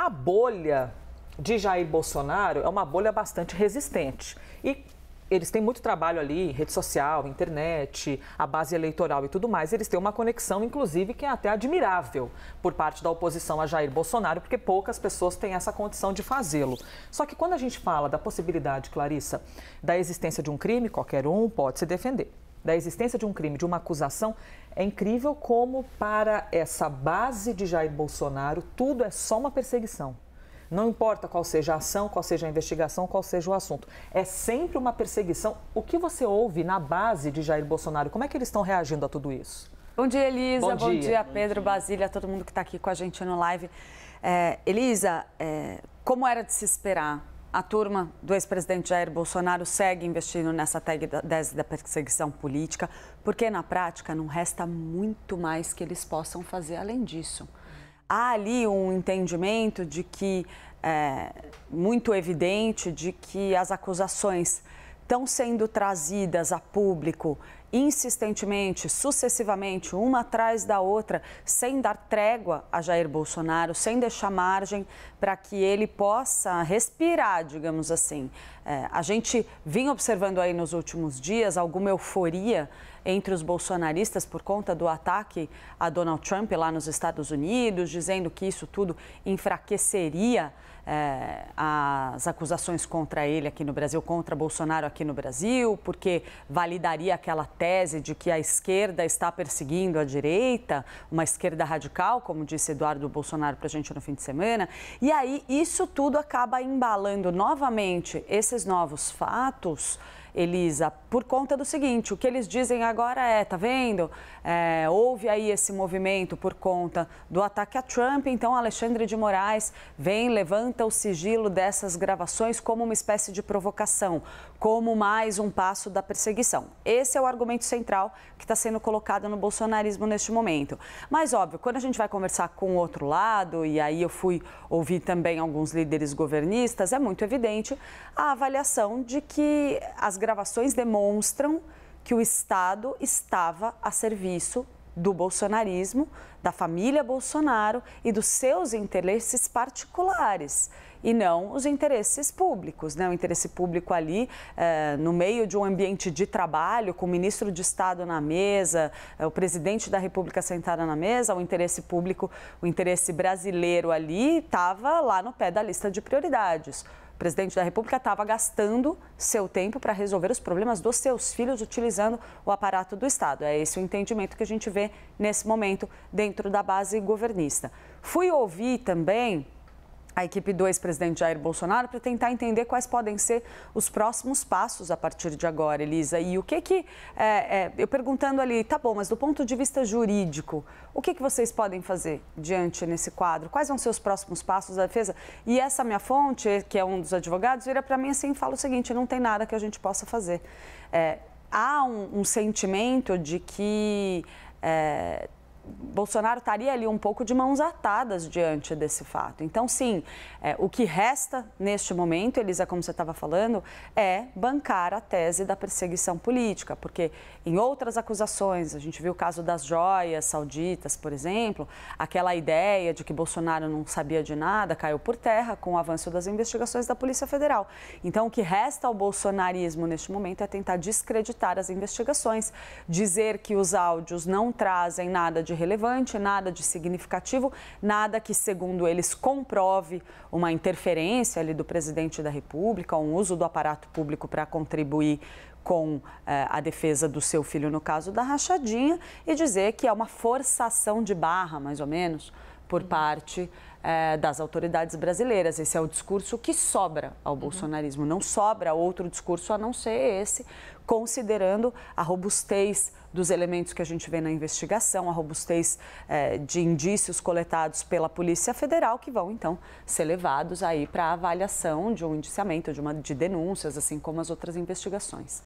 A bolha de Jair Bolsonaro é uma bolha bastante resistente. E eles têm muito trabalho ali, rede social, internet, a base eleitoral e tudo mais. Eles têm uma conexão, inclusive, que é até admirável por parte da oposição a Jair Bolsonaro, porque poucas pessoas têm essa condição de fazê-lo. Só que quando a gente fala da possibilidade, Clarissa, da existência de um crime, qualquer um pode se defender da existência de um crime, de uma acusação, é incrível como para essa base de Jair Bolsonaro tudo é só uma perseguição. Não importa qual seja a ação, qual seja a investigação, qual seja o assunto. É sempre uma perseguição. O que você ouve na base de Jair Bolsonaro? Como é que eles estão reagindo a tudo isso? Bom dia, Elisa. Bom, Bom dia. dia, Pedro, Basília, todo mundo que está aqui com a gente no live. É, Elisa, é, como era de se esperar a turma do ex-presidente Jair Bolsonaro segue investindo nessa tag da perseguição política, porque na prática não resta muito mais que eles possam fazer além disso. Há ali um entendimento de que, é, muito evidente, de que as acusações estão sendo trazidas a público insistentemente, sucessivamente, uma atrás da outra, sem dar trégua a Jair Bolsonaro, sem deixar margem para que ele possa respirar, digamos assim. É, a gente vinha observando aí nos últimos dias alguma euforia entre os bolsonaristas por conta do ataque a Donald Trump lá nos Estados Unidos, dizendo que isso tudo enfraqueceria é, as acusações contra ele aqui no Brasil, contra Bolsonaro aqui no Brasil, porque validaria aquela tese de que a esquerda está perseguindo a direita, uma esquerda radical, como disse Eduardo Bolsonaro para a gente no fim de semana. E aí isso tudo acaba embalando novamente esses novos fatos Elisa, por conta do seguinte: o que eles dizem agora é, tá vendo? É, houve aí esse movimento por conta do ataque a Trump, então Alexandre de Moraes vem, levanta o sigilo dessas gravações como uma espécie de provocação, como mais um passo da perseguição. Esse é o argumento central que está sendo colocado no bolsonarismo neste momento. Mas, óbvio, quando a gente vai conversar com o outro lado, e aí eu fui ouvir também alguns líderes governistas, é muito evidente a avaliação de que as gravações gravações demonstram que o Estado estava a serviço do bolsonarismo, da família Bolsonaro e dos seus interesses particulares e não os interesses públicos. Né? O interesse público ali, eh, no meio de um ambiente de trabalho, com o ministro de Estado na mesa, eh, o presidente da República sentado na mesa, o interesse público, o interesse brasileiro ali estava lá no pé da lista de prioridades. O presidente da República estava gastando seu tempo para resolver os problemas dos seus filhos utilizando o aparato do Estado. É esse o entendimento que a gente vê nesse momento dentro da base governista. Fui ouvir também a equipe do ex-presidente Jair Bolsonaro para tentar entender quais podem ser os próximos passos a partir de agora, Elisa. E o que que. É, é, eu perguntando ali, tá bom, mas do ponto de vista jurídico, o que, que vocês podem fazer diante nesse quadro? Quais vão ser os próximos passos da defesa? E essa minha fonte, que é um dos advogados, vira para mim assim e fala o seguinte: não tem nada que a gente possa fazer. É, há um, um, sentimento de que é, Bolsonaro estaria ali um pouco de mãos atadas diante desse fato. Então, sim, é, o que resta neste momento, Elisa, como você estava falando, é bancar a tese da perseguição política, porque em outras acusações, a gente viu o caso das joias sauditas, por exemplo, aquela ideia de que Bolsonaro não sabia de nada caiu por terra com o avanço das investigações da Polícia Federal. Então, o que resta ao bolsonarismo neste momento é tentar descreditar as investigações, dizer que os áudios não trazem nada de relevante, nada de significativo, nada que, segundo eles, comprove uma interferência ali do presidente da República, um uso do aparato público para contribuir com eh, a defesa do seu filho, no caso da rachadinha, e dizer que é uma forçação de barra, mais ou menos, por uhum. parte é, das autoridades brasileiras. Esse é o discurso que sobra ao uhum. bolsonarismo. Não sobra outro discurso a não ser esse, considerando a robustez dos elementos que a gente vê na investigação, a robustez é, de indícios coletados pela Polícia Federal, que vão então ser levados aí para avaliação de um indiciamento, de, uma, de denúncias, assim como as outras investigações.